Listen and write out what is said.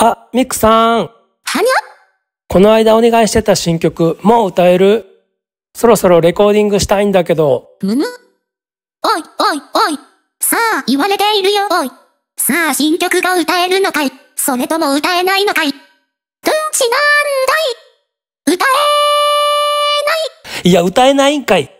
あ、ミクさん。はにゃこの間お願いしてた新曲、もう歌えるそろそろレコーディングしたいんだけど。むむおいおいおい。さあ、言われているよおい。さあ、新曲が歌えるのかいそれとも歌えないのかいどっちなんだい歌えないいや、歌えないんかい